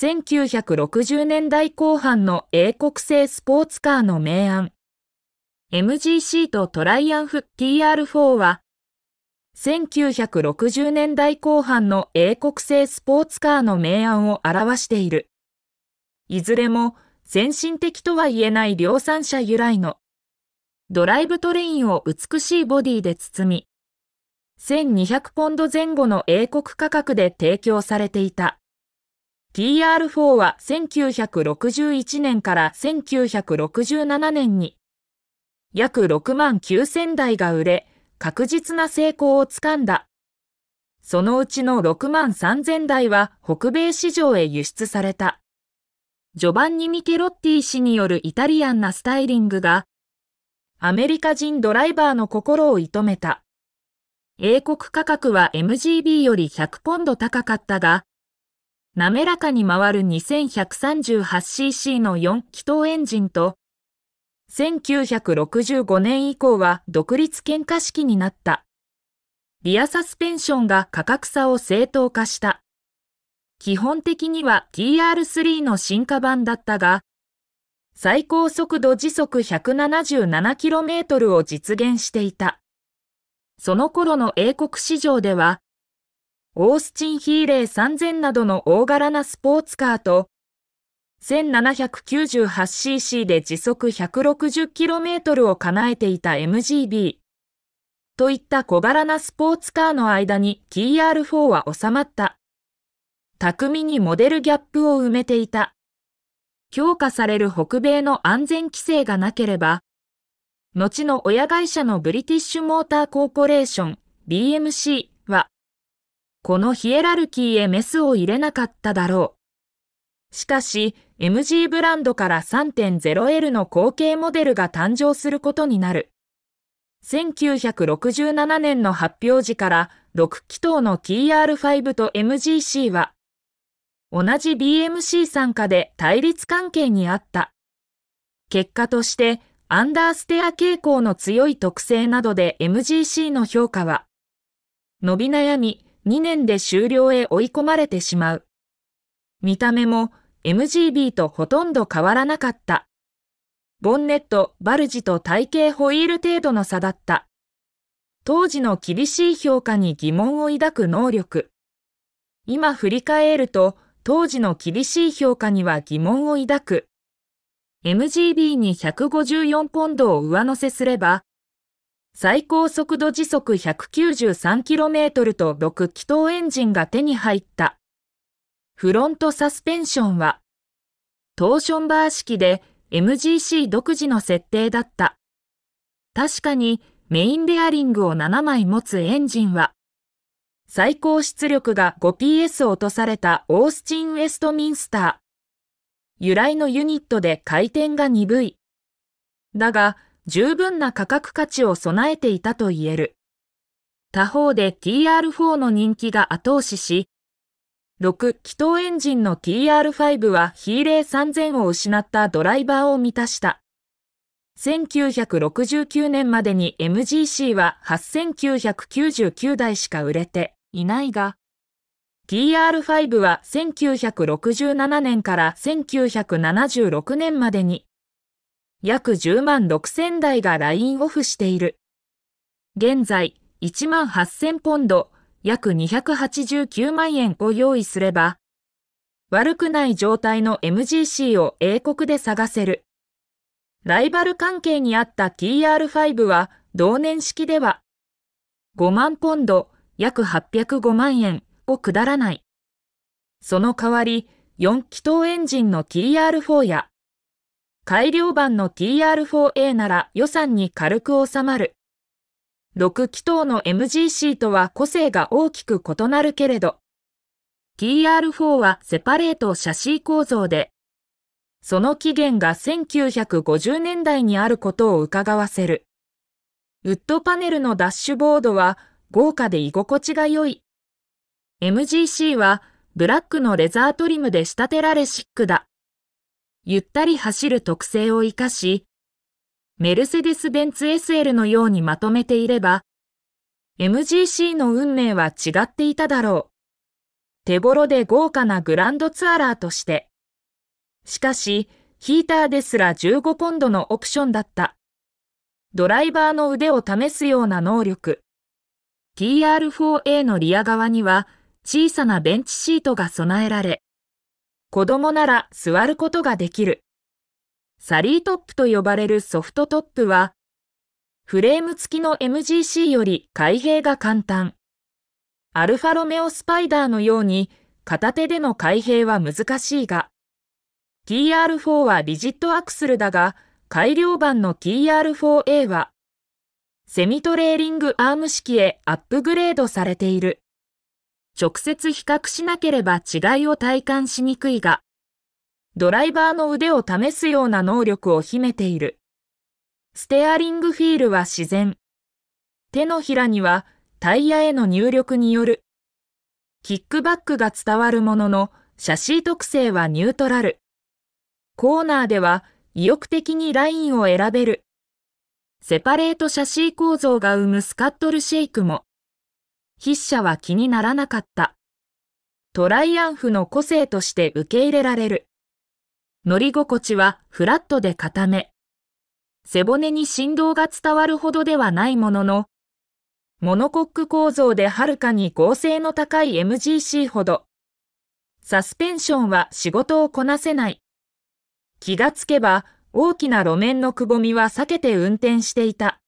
1960年代後半の英国製スポーツカーの名案。MGC とトライアンフ TR4 は、1960年代後半の英国製スポーツカーの名案を表している。いずれも先進的とは言えない量産車由来のドライブトレインを美しいボディで包み、1200ポンド前後の英国価格で提供されていた。TR4 は1961年から1967年に約6万9000台が売れ、確実な成功をつかんだ。そのうちの6万3000台は北米市場へ輸出された。ジョバンニ・ミケロッティ氏によるイタリアンなスタイリングが、アメリカ人ドライバーの心を射止めた。英国価格は MGB より100ポンド高かったが、滑らかに回る 2138cc の4気筒エンジンと、1965年以降は独立喧嘩式になった。リアサスペンションが価格差を正当化した。基本的には TR3 の進化版だったが、最高速度時速 177km を実現していた。その頃の英国市場では、オースチンヒーレー3000などの大柄なスポーツカーと、1798cc で時速 160km を叶えていた MGB といった小柄なスポーツカーの間に TR4 は収まった。巧みにモデルギャップを埋めていた。強化される北米の安全規制がなければ、後の親会社のブリティッシュモーターコーポレーション BMC このヒエラルキーへメスを入れなかっただろう。しかし、MG ブランドから 3.0L の後継モデルが誕生することになる。1967年の発表時から6気筒の TR5 と MGC は同じ BMC 参加で対立関係にあった。結果としてアンダーステア傾向の強い特性などで MGC の評価は伸び悩み2年で終了へ追い込まれてしまう。見た目も MGB とほとんど変わらなかった。ボンネット、バルジと体型ホイール程度の差だった。当時の厳しい評価に疑問を抱く能力。今振り返ると、当時の厳しい評価には疑問を抱く。MGB に154ポンドを上乗せすれば、最高速度時速 193km と6気筒エンジンが手に入った。フロントサスペンションは、トーションバー式で MGC 独自の設定だった。確かにメインベアリングを7枚持つエンジンは、最高出力が 5PS 落とされたオースチン・ウェストミンスター。由来のユニットで回転が鈍い。だが、十分な価格価値を備えていたと言える。他方で TR4 の人気が後押しし、6気筒エンジンの TR5 はヒーレー3000を失ったドライバーを満たした。1969年までに MGC は8999台しか売れていないが、TR5 は1967年から1976年までに約10万6千台がラインオフしている。現在、1万8千ポンド、約289万円を用意すれば、悪くない状態の MGC を英国で探せる。ライバル関係にあった TR5 は同年式では5万ポンド約805万円を下らない。その代わり4気筒エンジンの TR4 や改良版の TR4A なら予算に軽く収まる。6気筒の MGC とは個性が大きく異なるけれど、TR4 はセパレートシャシー構造で、その起源が1950年代にあることを伺わせる。ウッドパネルのダッシュボードは豪華で居心地が良い。MGC はブラックのレザートリムで仕立てられシックだ。ゆったり走る特性を活かし、メルセデス・ベンツ SL のようにまとめていれば、MGC の運命は違っていただろう。手頃で豪華なグランドツアラーとして。しかし、ヒーターですら15ポンドのオプションだった。ドライバーの腕を試すような能力。TR4A のリア側には小さなベンチシートが備えられ、子供なら座ることができる。サリートップと呼ばれるソフトトップは、フレーム付きの MGC より開閉が簡単。アルファロメオスパイダーのように片手での開閉は難しいが、TR4 はリジットアクスルだが、改良版の TR4A は、セミトレーリングアーム式へアップグレードされている。直接比較しなければ違いを体感しにくいが、ドライバーの腕を試すような能力を秘めている。ステアリングフィールは自然。手のひらにはタイヤへの入力による。キックバックが伝わるものの、シャシー特性はニュートラル。コーナーでは意欲的にラインを選べる。セパレートシャシー構造が生むスカットルシェイクも、筆者は気にならなかった。トライアンフの個性として受け入れられる。乗り心地はフラットで固め。背骨に振動が伝わるほどではないものの、モノコック構造ではるかに合成の高い MGC ほど、サスペンションは仕事をこなせない。気がつけば大きな路面のくぼみは避けて運転していた。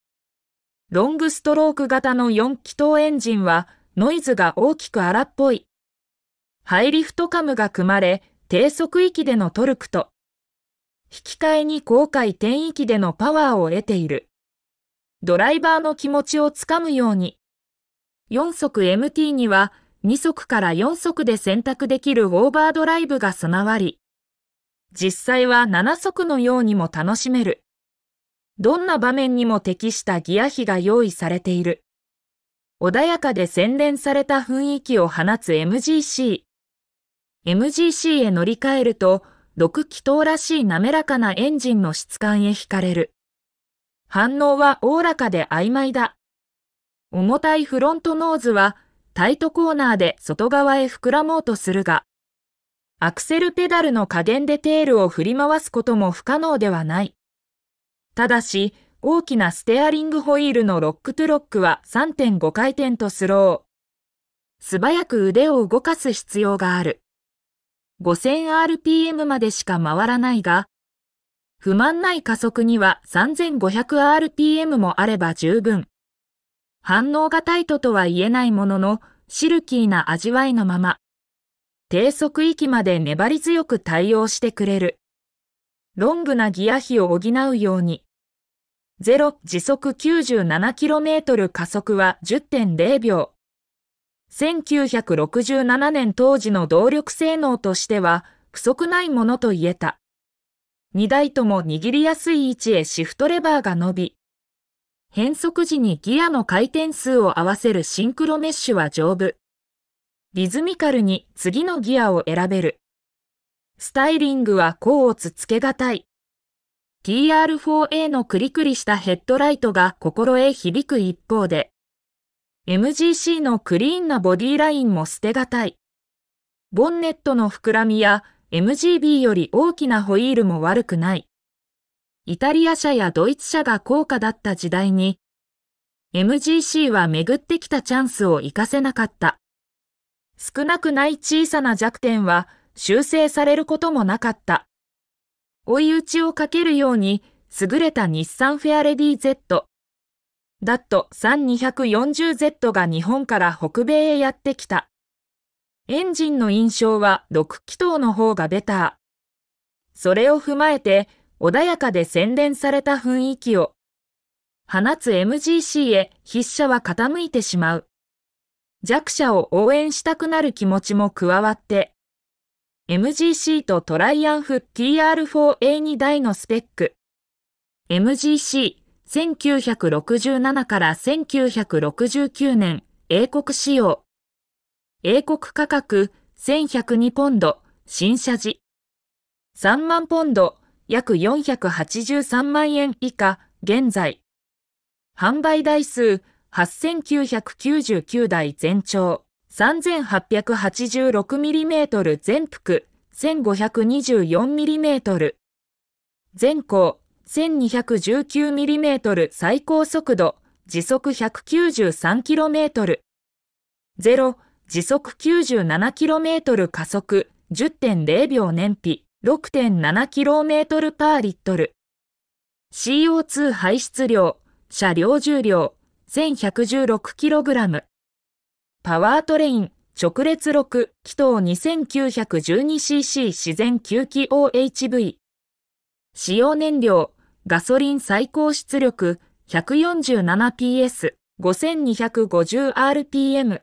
ロングストローク型の4気筒エンジンはノイズが大きく荒っぽい。ハイリフトカムが組まれ、低速域でのトルクと、引き換えに高回転域でのパワーを得ている。ドライバーの気持ちをつかむように、4速 MT には2速から4速で選択できるオーバードライブが備わり、実際は7速のようにも楽しめる。どんな場面にも適したギア比が用意されている。穏やかで洗練された雰囲気を放つ MGC。MGC へ乗り換えると、6気筒らしい滑らかなエンジンの質感へ惹かれる。反応はおおらかで曖昧だ。重たいフロントノーズはタイトコーナーで外側へ膨らもうとするが、アクセルペダルの加減でテールを振り回すことも不可能ではない。ただし、大きなステアリングホイールのロックトゥロックは3.5回転とスロー。素早く腕を動かす必要がある。5000rpm までしか回らないが、不満ない加速には 3500rpm もあれば十分。反応がタイトとは言えないものの、シルキーな味わいのまま、低速域まで粘り強く対応してくれる。ロングなギア比を補うように。ゼロ時速 97km 加速は10.0秒。1967年当時の動力性能としては不足ないものと言えた。2台とも握りやすい位置へシフトレバーが伸び、変速時にギアの回転数を合わせるシンクロメッシュは丈夫。リズミカルに次のギアを選べる。スタイリングは甲をつつけがたい。TR4A のクリクリしたヘッドライトが心へ響く一方で、MGC のクリーンなボディラインも捨てがたい。ボンネットの膨らみや MGB より大きなホイールも悪くない。イタリア車やドイツ車が高価だった時代に、MGC は巡ってきたチャンスを活かせなかった。少なくない小さな弱点は、修正されることもなかった。追い打ちをかけるように優れた日産フェアレディ Z、ダット 3240Z が日本から北米へやってきた。エンジンの印象は6気筒の方がベター。それを踏まえて穏やかで洗練された雰囲気を放つ MGC へ筆者は傾いてしまう。弱者を応援したくなる気持ちも加わって MGC とトライアンフ TR4A2 台のスペック。MGC、1967から1969年、英国仕様。英国価格、1102ポンド、新車時。3万ポンド、約483万円以下、現在。販売台数、8999台全長。3886mm 全幅 1524mm 全高 1219mm 最高速度時速 193km 0時速 97km 加速10.0秒燃費 6.7km パーリットル CO2 排出量車両重量 1116kg パワートレイン、直列6、気筒 2912cc 自然吸気 OHV。使用燃料、ガソリン最高出力 147PS、5250rpm。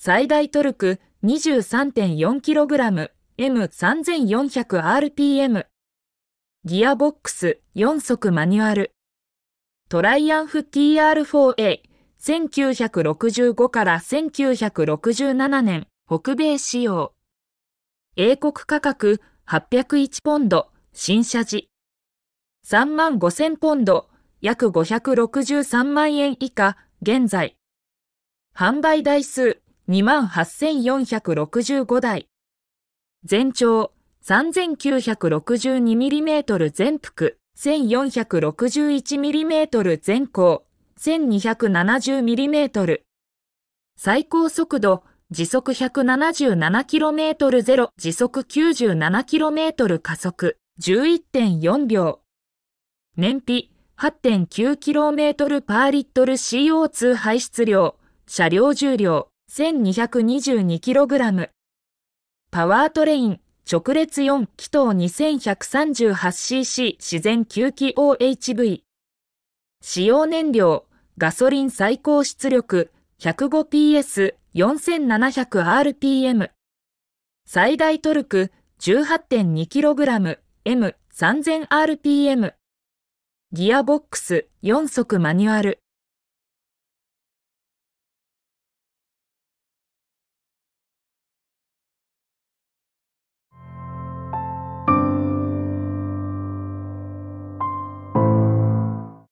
最大トルク 23.4kg、M3400rpm。ギアボックス4速マニュアル。トライアンフ TR4A 1965から1967年、北米仕様。英国価格801ポンド、新車時。3万5000ポンド、約563万円以下、現在。販売台数2 8465台。全長 3962mm 全幅 1461mm 全高 1270mm。最高速度、時速 177km0 時速 97km 加速11.4秒。燃費 8.9km パーリットル CO2 排出量、車両重量 1222kg。パワートレイン、直列4気筒 2138cc 自然吸気 OHV。使用燃料、ガソリン最高出力 105PS4700rpm。最大トルク 18.2kgM3000rpm。ギアボックス4速マニュアル。